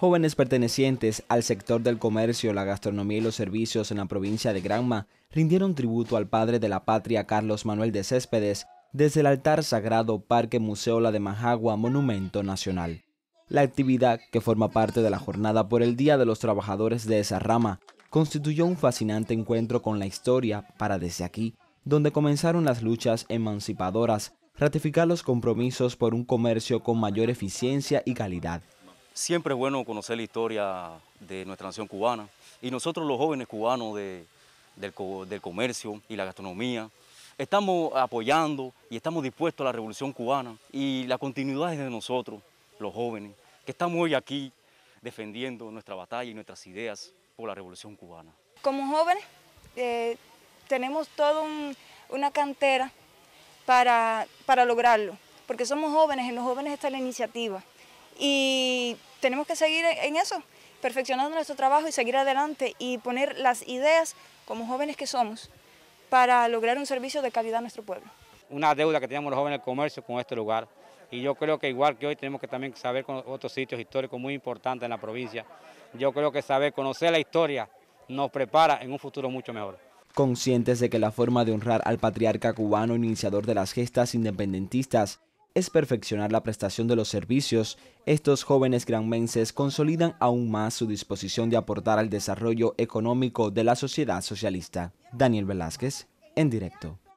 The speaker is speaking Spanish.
Jóvenes pertenecientes al sector del comercio, la gastronomía y los servicios en la provincia de Granma rindieron tributo al padre de la patria Carlos Manuel de Céspedes desde el altar sagrado Parque Museo La de Majagua Monumento Nacional. La actividad, que forma parte de la jornada por el Día de los Trabajadores de esa rama, constituyó un fascinante encuentro con la historia para desde aquí, donde comenzaron las luchas emancipadoras, ratificar los compromisos por un comercio con mayor eficiencia y calidad. Siempre es bueno conocer la historia de nuestra nación cubana y nosotros los jóvenes cubanos del, comercio y la gastronomía estamos apoyando y estamos dispuestos a la revolución cubana y la continuidad es de nosotros, los jóvenes, que estamos hoy aquí defendiendo nuestra batalla y nuestras ideas por la revolución cubana. Como jóvenes eh, tenemos toda una cantera para, para lograrlo, porque somos jóvenes, en los jóvenes está la iniciativa. Y tenemos que seguir e-, en eso, perfeccionando nuestro trabajo y seguir adelante y poner las ideas como jóvenes que somos para lograr un servicio de calidad a nuestro pueblo. Una deuda que tenemos los jóvenes del comercio con este lugar y yo creo que igual que hoy tenemos que también saber con otros sitios históricos muy importantes en la provincia. Yo creo que saber conocer la historia nos prepara en un futuro mucho mejor. Conscientes de que la forma de honrar al patriarca cubano iniciador de las gestas independentistas es perfeccionar la prestación de los servicios, estos jóvenes granmenses consolidan aún más su disposición de aportar al desarrollo económico de la sociedad socialista. Daniel Velázquez, en directo.